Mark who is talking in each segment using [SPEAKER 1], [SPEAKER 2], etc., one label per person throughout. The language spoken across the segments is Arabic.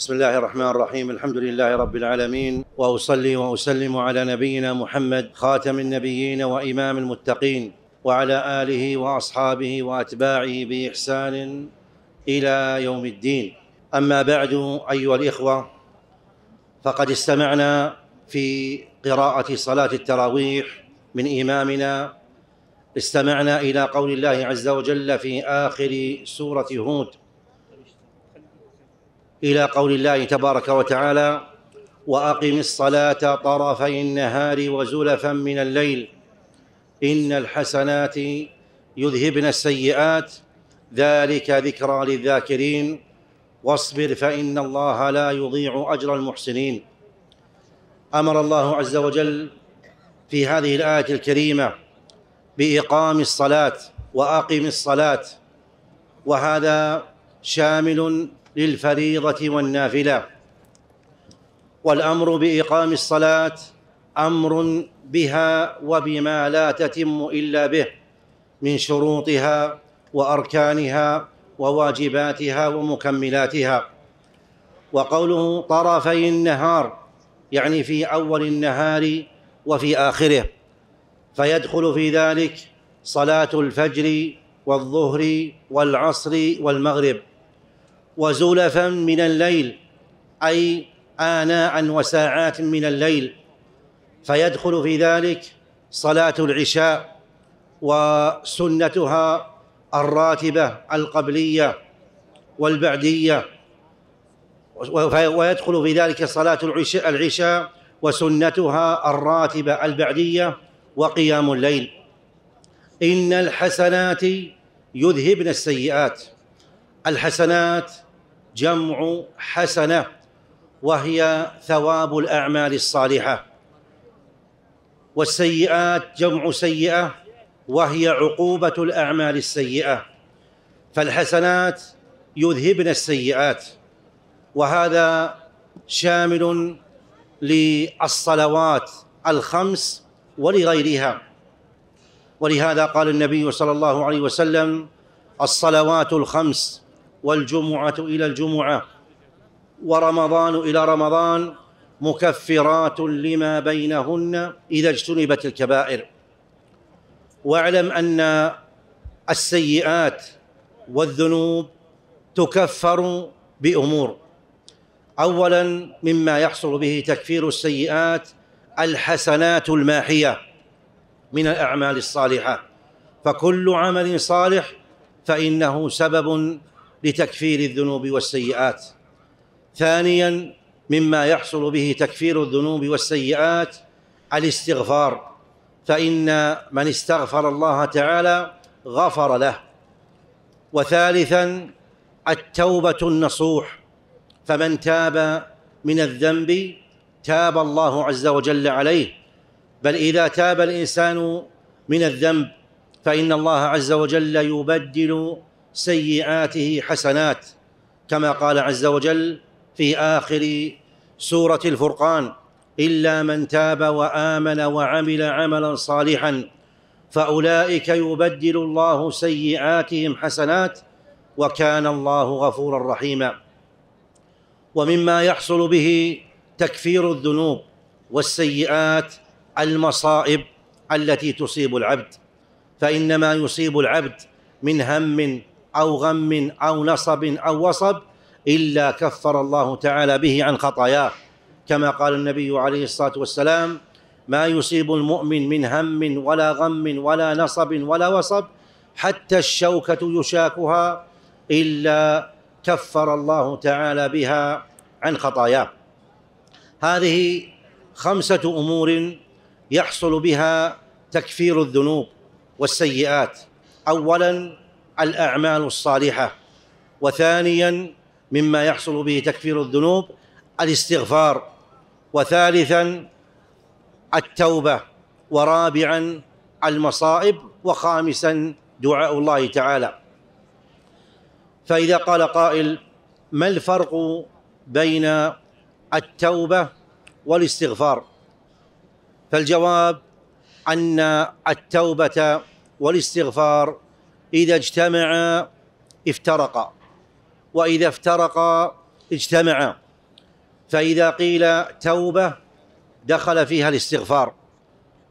[SPEAKER 1] بسم الله الرحمن الرحيم الحمد لله رب العالمين واصلي واسلم على نبينا محمد خاتم النبيين وامام المتقين وعلى اله واصحابه واتباعه باحسان الى يوم الدين اما بعد ايها الاخوه فقد استمعنا في قراءه صلاه التراويح من امامنا استمعنا الى قول الله عز وجل في اخر سوره هود الى قول الله تبارك وتعالى واقم الصلاه طرفي النهار وزلفا من الليل ان الحسنات يذهبن السيئات ذلك ذكرى للذاكرين واصبر فان الله لا يضيع اجر المحسنين امر الله عز وجل في هذه الايه الكريمه باقام الصلاه واقم الصلاه وهذا شامل للفريضة والنافلة والأمر بإقام الصلاة أمر بها وبما لا تتم إلا به من شروطها وأركانها وواجباتها ومكملاتها وقوله طرفي النهار يعني في أول النهار وفي آخره فيدخل في ذلك صلاة الفجر والظهر والعصر والمغرب وزلفا من الليل أي آناء وساعات من الليل فيدخل في ذلك صلاة العشاء وسنتها الراتبة القبلية والبعدية ويدخل في ذلك صلاة العشاء وسنتها الراتبة البعدية وقيام الليل إن الحسنات يذهبن السيئات الحسنات جمع حسنه وهي ثواب الاعمال الصالحه والسيئات جمع سيئه وهي عقوبه الاعمال السيئه فالحسنات يذهبن السيئات وهذا شامل للصلوات الخمس ولغيرها ولهذا قال النبي صلى الله عليه وسلم الصلوات الخمس والجمعة إلى الجمعة ورمضان إلى رمضان مكفرات لما بينهن إذا اجتنبت الكبائر واعلم أن السيئات والذنوب تكفر بأمور أولا مما يحصل به تكفير السيئات الحسنات الماحية من الأعمال الصالحة فكل عمل صالح فإنه سبب لتكفير الذنوب والسيئات ثانيا مما يحصل به تكفير الذنوب والسيئات الاستغفار فإن من استغفر الله تعالى غفر له وثالثا التوبة النصوح فمن تاب من الذنب تاب الله عز وجل عليه بل إذا تاب الإنسان من الذنب فإن الله عز وجل يبدل سيئاته حسنات كما قال عز وجل في آخر سورة الفرقان إلا من تاب وآمن وعمل عملا صالحا فأولئك يبدل الله سيئاتهم حسنات وكان الله غفورا رحيما ومما يحصل به تكفير الذنوب والسيئات المصائب التي تصيب العبد فإن ما يصيب العبد من هم أو غم أو نصب أو وصب إلا كفر الله تعالى به عن خطاياه كما قال النبي عليه الصلاة والسلام ما يصيب المؤمن من هم ولا غم ولا نصب ولا وصب حتى الشوكة يشاكها إلا كفر الله تعالى بها عن خطاياه هذه خمسة أمور يحصل بها تكفير الذنوب والسيئات أولا الأعمال الصالحة وثانيا مما يحصل به تكفير الذنوب الاستغفار وثالثا التوبة ورابعا المصائب وخامسا دعاء الله تعالى فإذا قال قائل ما الفرق بين التوبة والاستغفار فالجواب أن التوبة والاستغفار إذا اجتمعا افترقا وإذا افترقا اجتمعا فإذا قيل توبة دخل فيها الاستغفار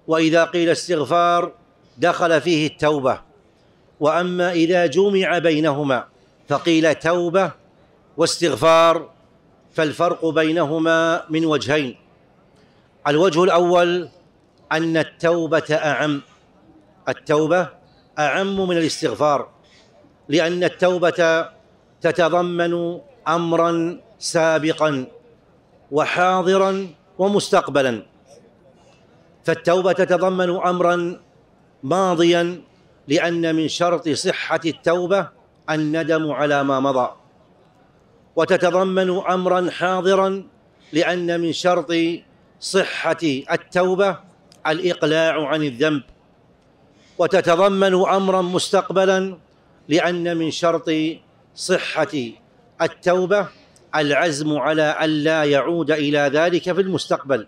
[SPEAKER 1] وإذا قيل استغفار دخل فيه التوبة وأما إذا جمع بينهما فقيل توبة واستغفار فالفرق بينهما من وجهين الوجه الأول أن التوبة أعم التوبة أعم من الاستغفار لأن التوبة تتضمن أمرا سابقا وحاضرا ومستقبلا فالتوبة تتضمن أمرا ماضيا لأن من شرط صحة التوبة الندم على ما مضى وتتضمن أمرا حاضرا لأن من شرط صحة التوبة الإقلاع عن الذنب وتتضمن امرا مستقبلا لان من شرط صحه التوبه العزم على الا يعود الى ذلك في المستقبل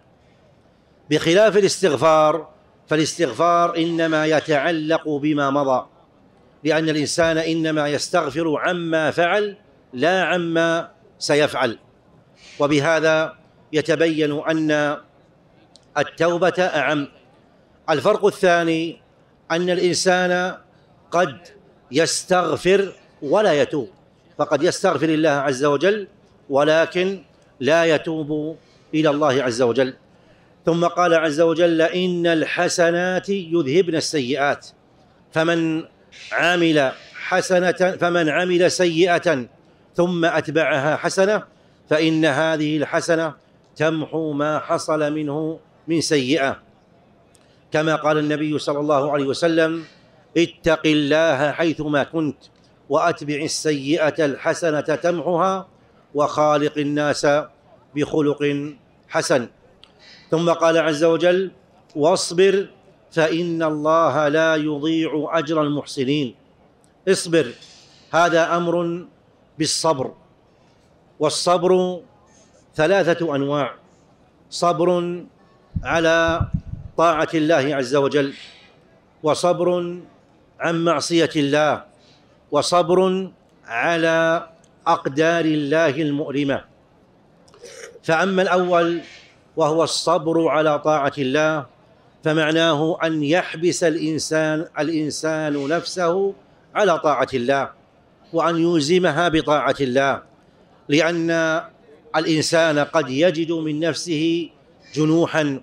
[SPEAKER 1] بخلاف الاستغفار فالاستغفار انما يتعلق بما مضى لان الانسان انما يستغفر عما فعل لا عما سيفعل وبهذا يتبين ان التوبه اعم الفرق الثاني أن الإنسان قد يستغفر ولا يتوب فقد يستغفر الله عز وجل ولكن لا يتوب إلى الله عز وجل ثم قال عز وجل إن الحسنات يذهبن السيئات فمن عمل حسنة فمن عمل سيئة ثم أتبعها حسنة فإن هذه الحسنة تمحو ما حصل منه من سيئة كما قال النبي صلى الله عليه وسلم اتق الله حيثما كنت واتبع السيئه الحسنه تمحها وخالق الناس بخلق حسن ثم قال عز وجل واصبر فان الله لا يضيع اجر المحسنين اصبر هذا امر بالصبر والصبر ثلاثه انواع صبر على طاعة الله عز وجل وصبر عن معصية الله وصبر على أقدار الله المؤلمة فأما الأول وهو الصبر على طاعة الله فمعناه أن يحبس الإنسان الإنسان نفسه على طاعة الله وأن يلزمها بطاعة الله لأن الإنسان قد يجد من نفسه جنوحا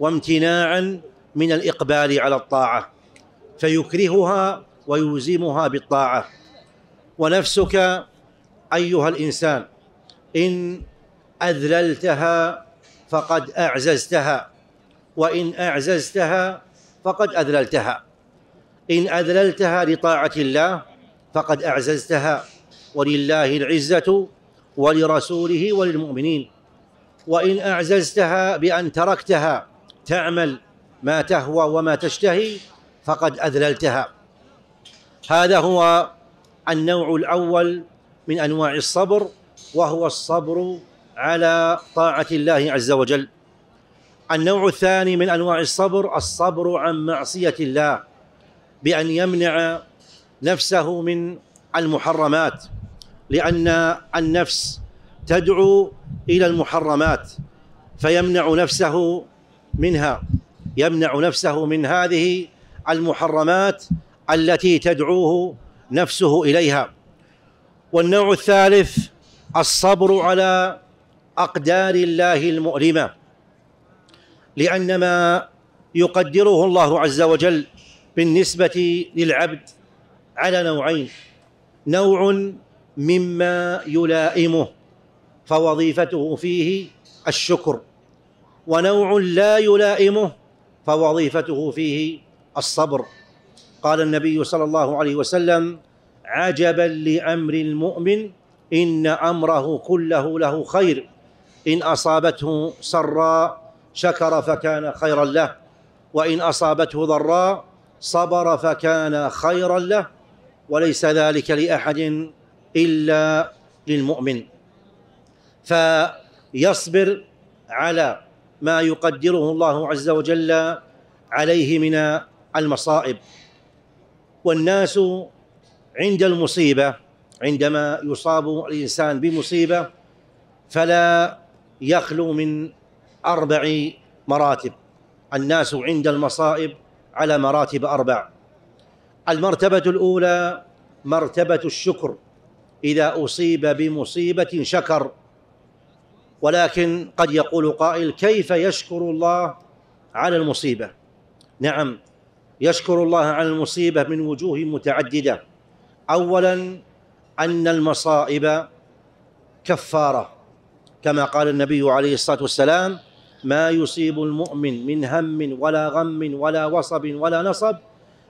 [SPEAKER 1] وامتناعا من الإقبال على الطاعة فيكرهها ويلزمها بالطاعة ونفسك أيها الإنسان إن أذللتها فقد أعززتها وإن أعززتها فقد أذللتها إن أذللتها لطاعة الله فقد أعززتها ولله العزة ولرسوله وللمؤمنين وإن أعززتها بأن تركتها تعمل ما تهوى وما تشتهي فقد اذللتها هذا هو النوع الاول من انواع الصبر وهو الصبر على طاعه الله عز وجل النوع الثاني من انواع الصبر الصبر عن معصيه الله بان يمنع نفسه من المحرمات لان النفس تدعو الى المحرمات فيمنع نفسه منها يمنع نفسه من هذه المحرمات التي تدعوه نفسه اليها والنوع الثالث الصبر على اقدار الله المؤلمه لان ما يقدره الله عز وجل بالنسبه للعبد على نوعين نوع مما يلائمه فوظيفته فيه الشكر ونوع لا يلائمه فوظيفته فيه الصبر قال النبي صلى الله عليه وسلم عجبا لامر المؤمن ان امره كله له خير ان اصابته سراء شكر فكان خيرا له وان اصابته ضراء صبر فكان خيرا له وليس ذلك لاحد الا للمؤمن فيصبر على ما يقدره الله عز وجل عليه من المصائب والناس عند المصيبه عندما يصاب الانسان بمصيبه فلا يخلو من اربع مراتب الناس عند المصائب على مراتب اربع المرتبه الاولى مرتبه الشكر اذا اصيب بمصيبه شكر ولكن قد يقول قائل كيف يشكر الله على المصيبة نعم يشكر الله على المصيبة من وجوه متعددة أولا أن المصائب كفارة كما قال النبي عليه الصلاة والسلام ما يصيب المؤمن من هم ولا غم ولا وصب ولا نصب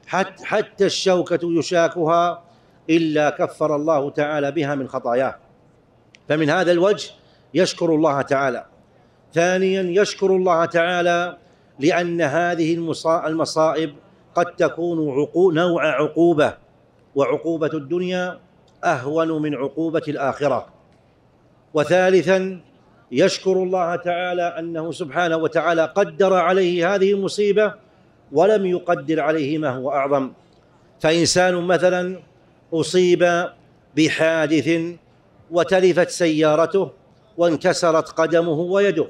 [SPEAKER 1] حتى, حتى الشوكة يشاكها إلا كفر الله تعالى بها من خطاياه فمن هذا الوجه يشكر الله تعالى ثانيا يشكر الله تعالى لأن هذه المصائب قد تكون عقو نوع عقوبة وعقوبة الدنيا أهون من عقوبة الآخرة وثالثا يشكر الله تعالى أنه سبحانه وتعالى قدر عليه هذه المصيبة ولم يقدر عليه ما هو أعظم فإنسان مثلا أصيب بحادث وتلفت سيارته وانكسرت قدمه ويده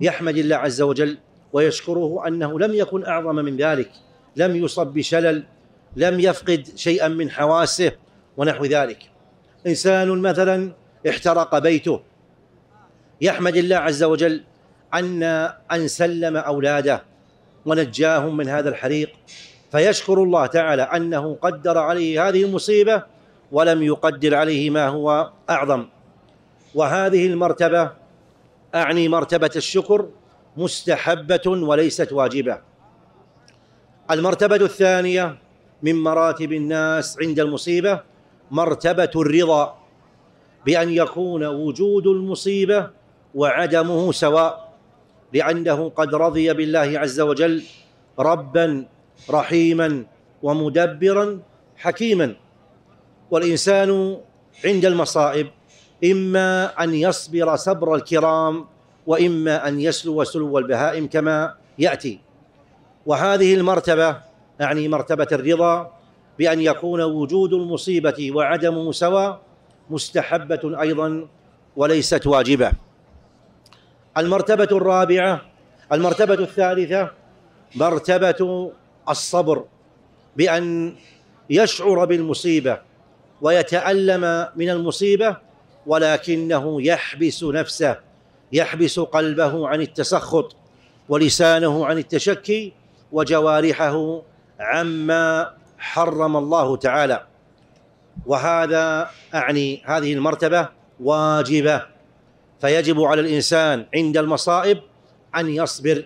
[SPEAKER 1] يحمد الله عز وجل ويشكره انه لم يكن اعظم من ذلك لم يصب بشلل لم يفقد شيئا من حواسه ونحو ذلك انسان مثلا احترق بيته يحمد الله عز وجل ان ان سلم اولاده ونجاهم من هذا الحريق فيشكر الله تعالى انه قدر عليه هذه المصيبه ولم يقدر عليه ما هو اعظم وهذه المرتبة أعني مرتبة الشكر مستحبة وليست واجبة المرتبة الثانية من مراتب الناس عند المصيبة مرتبة الرضا بأن يكون وجود المصيبة وعدمه سواء لأنه قد رضي بالله عز وجل ربا رحيما ومدبرا حكيما والإنسان عند المصائب إما أن يصبر صبر الكرام وإما أن يسلو سلو البهائم كما يأتي وهذه المرتبة يعني مرتبة الرضا بأن يكون وجود المصيبة وعدم مساواة مستحبة أيضا وليست واجبة المرتبة الرابعة المرتبة الثالثة مرتبة الصبر بأن يشعر بالمصيبة ويتألم من المصيبة ولكنه يحبس نفسه يحبس قلبه عن التسخط ولسانه عن التشكي وجوارحه عما حرم الله تعالى وهذا اعني هذه المرتبه واجبه فيجب على الانسان عند المصائب ان يصبر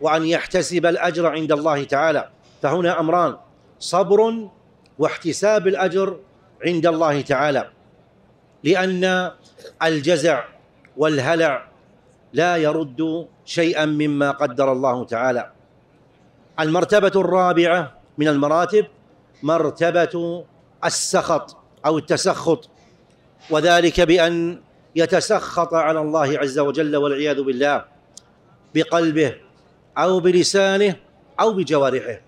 [SPEAKER 1] وان يحتسب الاجر عند الله تعالى فهنا امران صبر واحتساب الاجر عند الله تعالى لأن الجزع والهلع لا يرد شيئا مما قدر الله تعالى المرتبة الرابعة من المراتب مرتبة السخط أو التسخط وذلك بأن يتسخط على الله عز وجل والعياذ بالله بقلبه أو بلسانه أو بجوارحه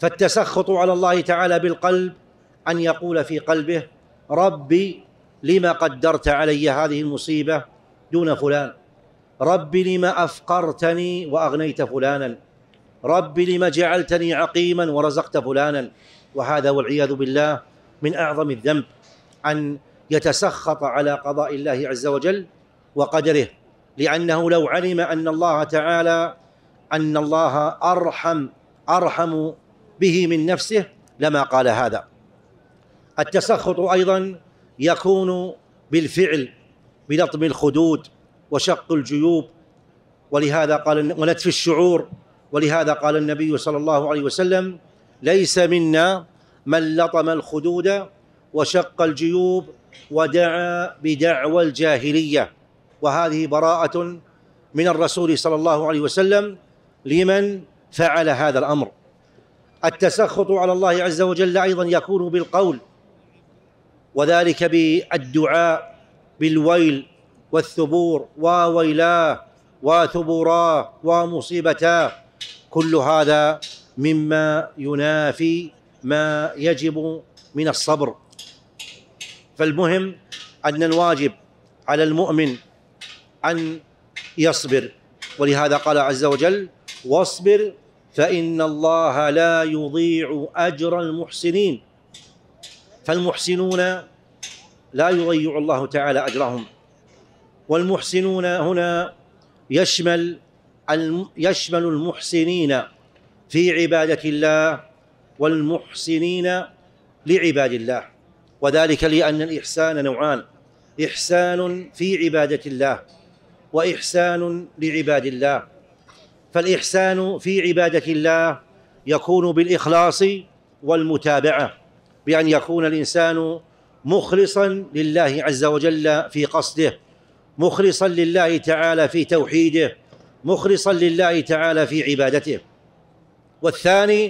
[SPEAKER 1] فالتسخط على الله تعالى بالقلب أن يقول في قلبه ربي لما قدرت علي هذه المصيبة دون فلان رب لم أفقرتني وأغنيت فلانا رب لم جعلتني عقيما ورزقت فلانا وهذا والعياذ بالله من أعظم الذنب أن يتسخط على قضاء الله عز وجل وقدره لأنه لو علم أن الله تعالى أن الله أرحم أرحم به من نفسه لما قال هذا التسخط أيضا يكون بالفعل بلطم الخدود وشق الجيوب ولهذا قال ونتف الشعور ولهذا قال النبي صلى الله عليه وسلم ليس منا من لطم الخدود وشق الجيوب ودعا بدعوى الجاهليه وهذه براءه من الرسول صلى الله عليه وسلم لمن فعل هذا الامر التسخط على الله عز وجل ايضا يكون بالقول وذلك بالدعاء بالويل والثبور وويلاه وثبوراه ومصيبتاه كل هذا مما ينافي ما يجب من الصبر فالمهم ان الواجب على المؤمن ان يصبر ولهذا قال عز وجل واصبر فان الله لا يضيع اجر المحسنين فالمحسنون لا يضيع الله تعالى أجرهم والمحسنون هنا يشمل يشمل المحسنين في عبادة الله والمحسنين لعباد الله وذلك لأن الإحسان نوعان إحسان في عبادة الله وإحسان لعباد الله فالإحسان في عبادة الله يكون بالإخلاص والمتابعة بأن يكون الإنسان مخلصا لله عز وجل في قصده مخلصا لله تعالى في توحيده مخلصا لله تعالى في عبادته والثاني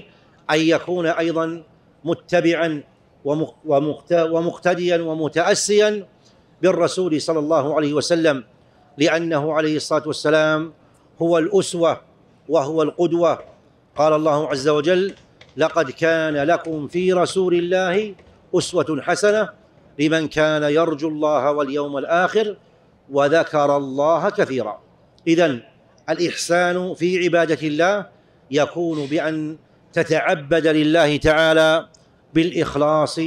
[SPEAKER 1] أن يكون أيضا متبعا ومقتديا ومتأسيا بالرسول صلى الله عليه وسلم لأنه عليه الصلاة والسلام هو الأسوة وهو القدوة قال الله عز وجل لقد كان لكم في رسول الله أسوة حسنة لمن كان يرجو الله واليوم الآخر وذكر الله كثيرا إذا الإحسان في عبادة الله يكون بأن تتعبد لله تعالى بالإخلاص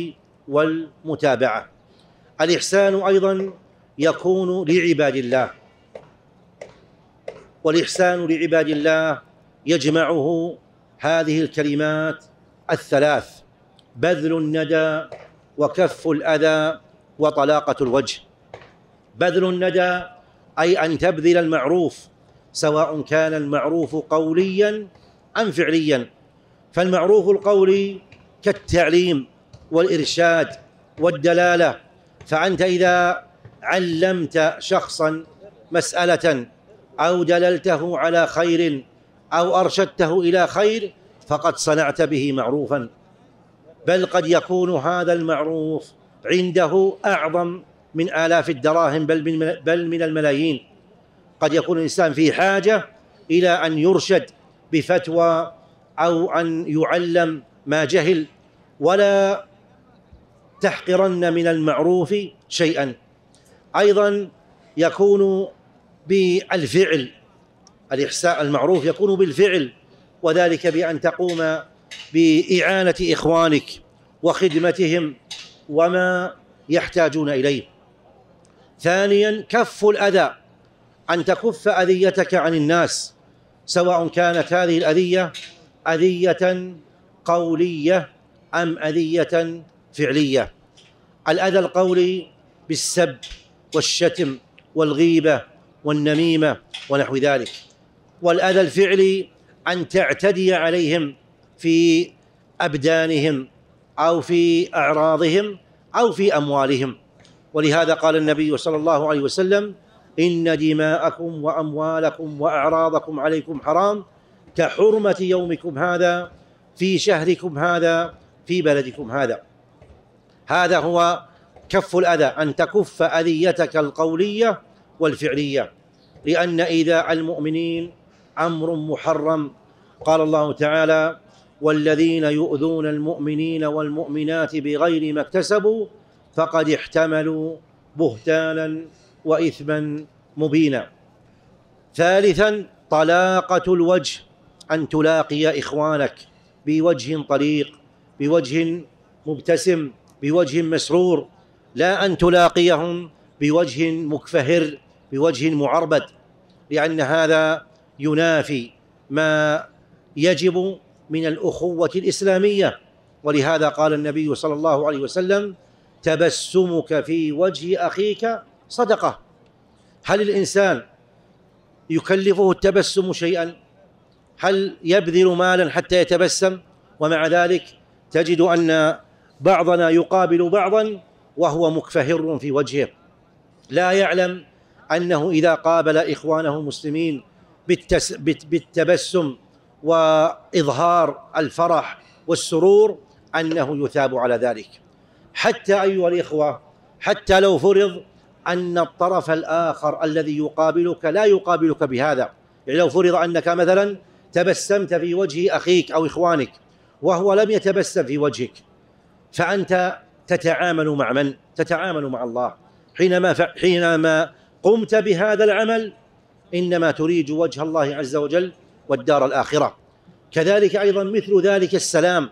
[SPEAKER 1] والمتابعة الإحسان أيضا يكون لعباد الله والإحسان لعباد الله يجمعه هذه الكلمات الثلاث بذل الندى وكف الأذى وطلاقة الوجه بذل الندى أي أن تبذل المعروف سواء كان المعروف قوليا أم فعليا فالمعروف القولي كالتعليم والإرشاد والدلالة فأنت إذا علمت شخصا مسألة أو دللته على خير أو أرشدته إلى خير فقد صنعت به معروفا بل قد يكون هذا المعروف عنده أعظم من آلاف الدراهم بل من, بل من الملايين قد يكون الإنسان في حاجة إلى أن يرشد بفتوى أو أن يعلم ما جهل ولا تحقرن من المعروف شيئا أيضا يكون بالفعل الإحساء المعروف يكون بالفعل وذلك بأن تقوم بإعانة إخوانك وخدمتهم وما يحتاجون إليه ثانيا كف الأذى أن تكف أذيتك عن الناس سواء كانت هذه الأذية أذية قولية أم أذية فعلية الأذى القولي بالسب والشتم والغيبة والنميمة ونحو ذلك والأذى الفعلي أن تعتدي عليهم في أبدانهم أو في أعراضهم أو في أموالهم ولهذا قال النبي صلى الله عليه وسلم إن دماءكم وأموالكم وأعراضكم عليكم حرام كحرمة يومكم هذا في شهركم هذا في بلدكم هذا هذا هو كف الأذى أن تكف أذيتك القولية والفعلية لأن إيذاء المؤمنين امر محرم قال الله تعالى والذين يؤذون المؤمنين والمؤمنات بغير ما اكتسبوا فقد احتملوا بهتانا واثما مبينا ثالثا طلاقه الوجه ان تلاقي اخوانك بوجه طليق بوجه مبتسم بوجه مسرور لا ان تلاقيهم بوجه مكفهر بوجه معربد لان هذا ينافي ما يجب من الأخوة الإسلامية ولهذا قال النبي صلى الله عليه وسلم تبسمك في وجه أخيك صدقة هل الإنسان يكلفه التبسم شيئا هل يبذل مالا حتى يتبسم ومع ذلك تجد أن بعضنا يقابل بعضا وهو مكفهر في وجهه لا يعلم أنه إذا قابل إخوانه المسلمين بالتس بالتبسم واظهار الفرح والسرور انه يثاب على ذلك حتى ايها الاخوه حتى لو فرض ان الطرف الاخر الذي يقابلك لا يقابلك بهذا يعني لو فرض انك مثلا تبسمت في وجه اخيك او اخوانك وهو لم يتبسم في وجهك فانت تتعامل مع من؟ تتعامل مع الله حينما حينما قمت بهذا العمل إنما تريد وجه الله عز وجل والدار الآخرة كذلك أيضا مثل ذلك السلام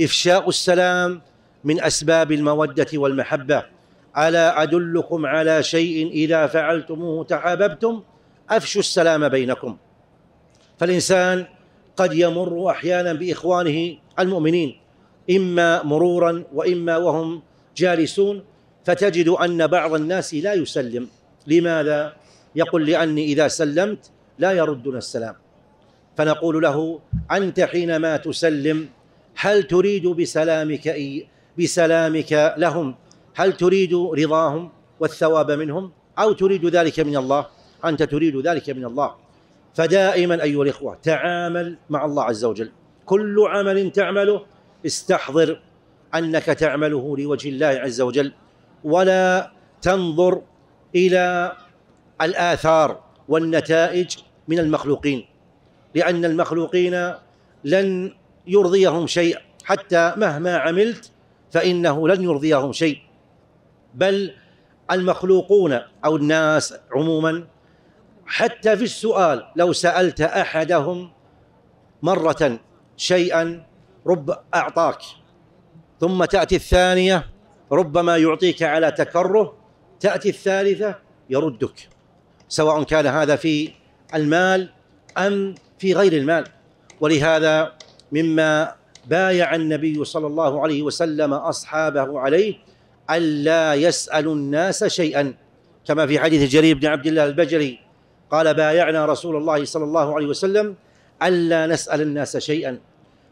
[SPEAKER 1] إفشاء السلام من أسباب المودة والمحبة ألا أدلكم على شيء إذا فعلتموه تحاببتم أفشوا السلام بينكم فالإنسان قد يمر أحيانا بإخوانه المؤمنين إما مرورا وإما وهم جالسون فتجد أن بعض الناس لا يسلم لماذا؟ يقول لأني إذا سلمت لا يردنا السلام فنقول له أنت حينما تسلم هل تريد بسلامك إي بسلامك لهم هل تريد رضاهم والثواب منهم أو تريد ذلك من الله أنت تريد ذلك من الله فدائما أيها الإخوة تعامل مع الله عز وجل كل عمل تعمله استحضر أنك تعمله لوجه الله عز وجل ولا تنظر إلى الآثار والنتائج من المخلوقين لأن المخلوقين لن يرضيهم شيء حتى مهما عملت فإنه لن يرضيهم شيء بل المخلوقون أو الناس عموما حتى في السؤال لو سألت أحدهم مرة شيئا رب أعطاك ثم تأتي الثانية ربما يعطيك على تكره تأتي الثالثة يردك سواء كان هذا في المال أم في غير المال ولهذا مما بايع النبي صلى الله عليه وسلم أصحابه عليه ألا يسألوا الناس شيئا كما في حديث جرير بن عبد الله البجري قال بايعنا رسول الله صلى الله عليه وسلم ألا نسأل الناس شيئا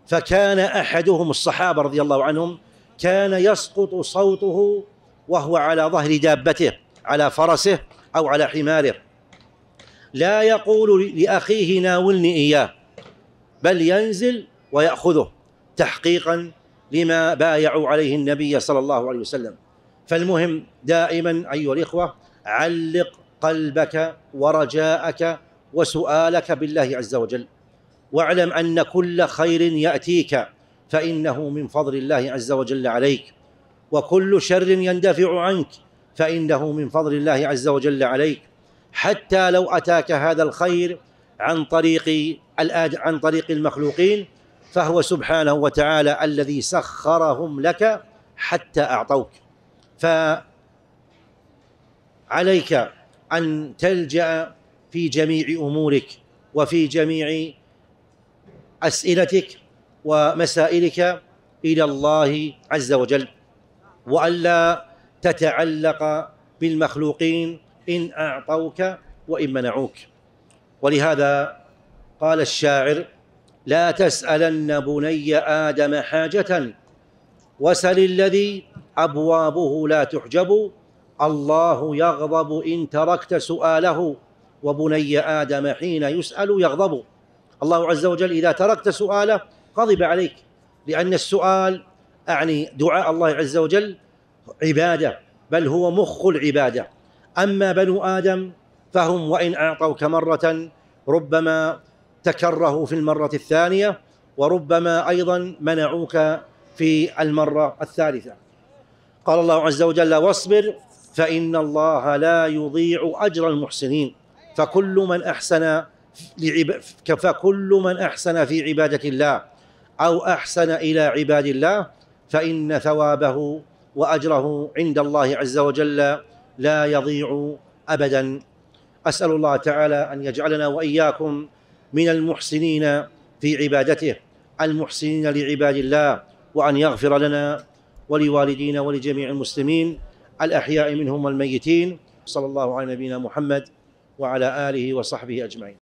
[SPEAKER 1] فكان أحدهم الصحابة رضي الله عنهم كان يسقط صوته وهو على ظهر دابته على فرسه أو على حماره لا يقول لأخيه ناولني إياه بل ينزل ويأخذه تحقيقا لما بايعوا عليه النبي صلى الله عليه وسلم فالمهم دائما أيها الإخوة علق قلبك ورجاءك وسؤالك بالله عز وجل واعلم أن كل خير يأتيك فإنه من فضل الله عز وجل عليك وكل شر يندفع عنك فإنه من فضل الله عز وجل عليك حتى لو أتاك هذا الخير عن طريق عن طريق المخلوقين فهو سبحانه وتعالى الذي سخرهم لك حتى أعطوك فعليك أن تلجأ في جميع أمورك وفي جميع أسئلتك ومسائلك إلى الله عز وجل وألا تتعلق بالمخلوقين إن أعطوك وإن منعوك ولهذا قال الشاعر لا تسألن بني آدم حاجة وسل الذي أبوابه لا تحجب الله يغضب إن تركت سؤاله وبني آدم حين يسأل يغضب الله عز وجل إذا تركت سؤاله غضب عليك لأن السؤال أعني دعاء الله عز وجل عبادة بل هو مخ العبادة أما بنو آدم فهم وإن أعطوك مرة ربما تكرهوا في المرة الثانية وربما أيضا منعوك في المرة الثالثة قال الله عز وجل واصبر فإن الله لا يضيع أجر المحسنين فكل من أحسن فكل من أحسن في عبادة الله أو أحسن إلى عباد الله فإن ثوابه واجره عند الله عز وجل لا يضيع ابدا اسال الله تعالى ان يجعلنا واياكم من المحسنين في عبادته المحسنين لعباد الله وان يغفر لنا ولوالدينا ولجميع المسلمين الاحياء منهم والميتين صلى الله على نبينا محمد وعلى اله وصحبه اجمعين